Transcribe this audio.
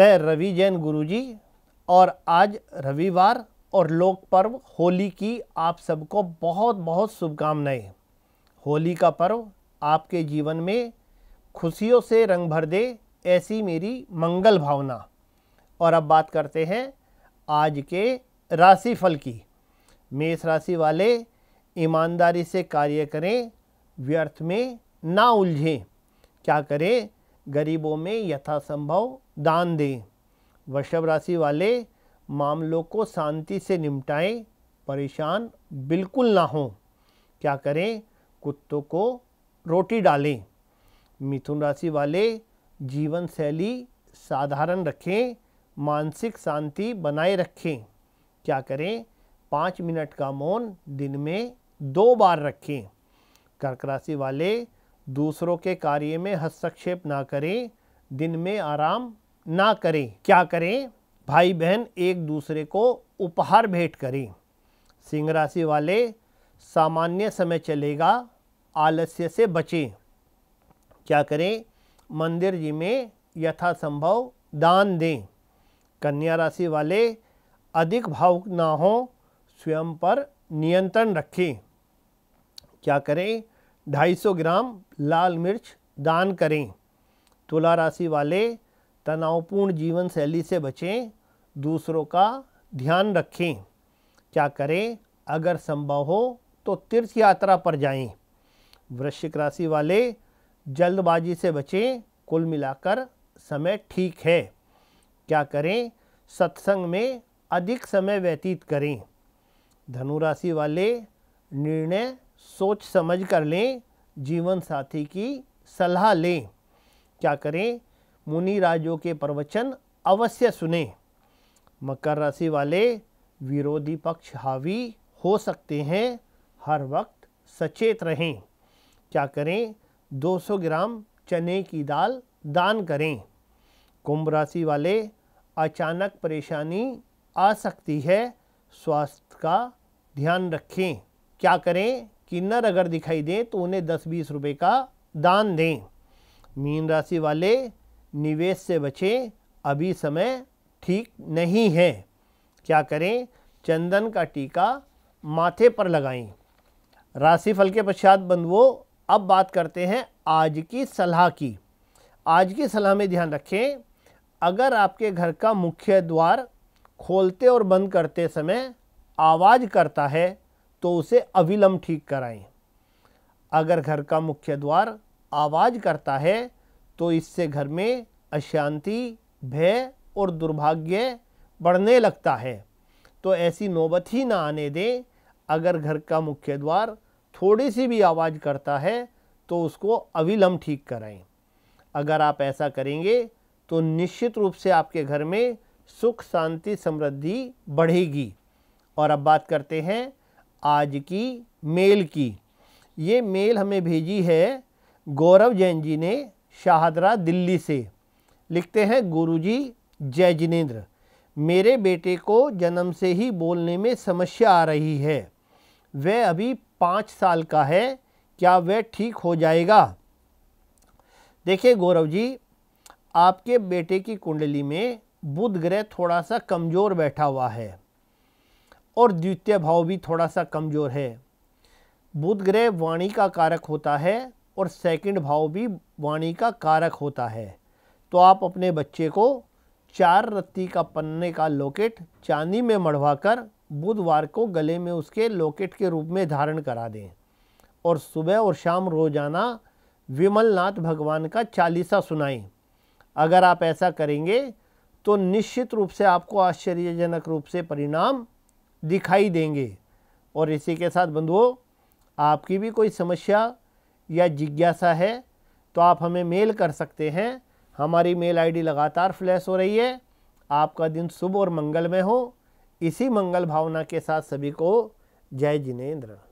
मैं रवि जैन गुरुजी और आज रविवार और लोक पर्व होली की आप सबको बहुत बहुत शुभकामनाएं होली का पर्व आपके जीवन में खुशियों से रंग भर दे ऐसी मेरी मंगल भावना और अब बात करते हैं आज के राशिफल की मेष राशि वाले ईमानदारी से कार्य करें व्यर्थ में ना उलझें क्या करें गरीबों में यथासंभव दान दें वृषभ राशि वाले मामलों को शांति से निपटाएं परेशान बिल्कुल ना हों क्या करें कुत्तों को रोटी डालें मिथुन राशि वाले जीवन शैली साधारण रखें मानसिक शांति बनाए रखें क्या करें पाँच मिनट का मौन दिन में दो बार रखें कर्क राशि वाले दूसरों के कार्य में हस्तक्षेप ना करें दिन में आराम ना करें क्या करें भाई बहन एक दूसरे को उपहार भेंट करें सिंह राशि वाले सामान्य समय चलेगा आलस्य से बचें क्या करें मंदिर जी में यथासंभव दान दें कन्या राशि वाले अधिक भावुक ना हो स्वयं पर नियंत्रण रखें क्या करें 250 ग्राम लाल मिर्च दान करें तुला राशि वाले तनावपूर्ण जीवन शैली से बचें दूसरों का ध्यान रखें क्या करें अगर संभव हो तो तीर्थ यात्रा पर जाएं। वृश्चिक राशि वाले जल्दबाजी से बचें कुल मिलाकर समय ठीक है क्या करें सत्संग में अधिक समय व्यतीत करें धनु राशि वाले निर्णय सोच समझ कर लें जीवन साथी की सलाह लें क्या करें मुनि राजों के प्रवचन अवश्य सुने मकर राशि वाले विरोधी पक्ष हावी हो सकते हैं हर वक्त सचेत रहें क्या करें 200 ग्राम चने की दाल दान करें कुंभ राशि वाले अचानक परेशानी आ सकती है स्वास्थ्य का ध्यान रखें क्या करें किन्नर अगर दिखाई दें तो उन्हें दस बीस रुपये का दान दें मीन राशि वाले निवेश से बचें अभी समय ठीक नहीं है क्या करें चंदन का टीका माथे पर लगाएं फल के पश्चात बंधुओं अब बात करते हैं आज की सलाह की आज की सलाह में ध्यान रखें अगर आपके घर का मुख्य द्वार खोलते और बंद करते समय आवाज़ करता है तो उसे अविलंब ठीक कराएं अगर घर का मुख्य द्वार आवाज़ करता है तो इससे घर में अशांति भय और दुर्भाग्य बढ़ने लगता है तो ऐसी नौबत ही ना आने दें अगर घर का मुख्य द्वार थोड़ी सी भी आवाज़ करता है तो उसको अविलंब ठीक कराएं अगर आप ऐसा करेंगे तो निश्चित रूप से आपके घर में सुख शांति समृद्धि बढ़ेगी और अब बात करते हैं आज की मेल की ये मेल हमें भेजी है गौरव जैन जी ने शाहदरा दिल्ली से लिखते हैं गुरुजी जय जिनेन्द्र मेरे बेटे को जन्म से ही बोलने में समस्या आ रही है वह अभी पाँच साल का है क्या वह ठीक हो जाएगा देखिए गौरव जी आपके बेटे की कुंडली में बुध ग्रह थोड़ा सा कमज़ोर बैठा हुआ है और द्वितीय भाव भी थोड़ा सा कमज़ोर है बुध ग्रह वाणी का कारक होता है और सेकंड भाव भी वाणी का कारक होता है तो आप अपने बच्चे को चार रत्ती का पन्ने का लोकेट चांदी में मढ़वा कर बुधवार को गले में उसके लोकेट के रूप में धारण करा दें और सुबह और शाम रोज़ाना विमलनाथ भगवान का चालीसा सुनाएं अगर आप ऐसा करेंगे तो निश्चित रूप से आपको आश्चर्यजनक रूप से परिणाम दिखाई देंगे और इसी के साथ बंधुओं आपकी भी कोई समस्या या जिज्ञासा है तो आप हमें मेल कर सकते हैं हमारी मेल आईडी लगातार फ्लैश हो रही है आपका दिन शुभ और मंगलमय हो इसी मंगल भावना के साथ सभी को जय जिनेन्द्र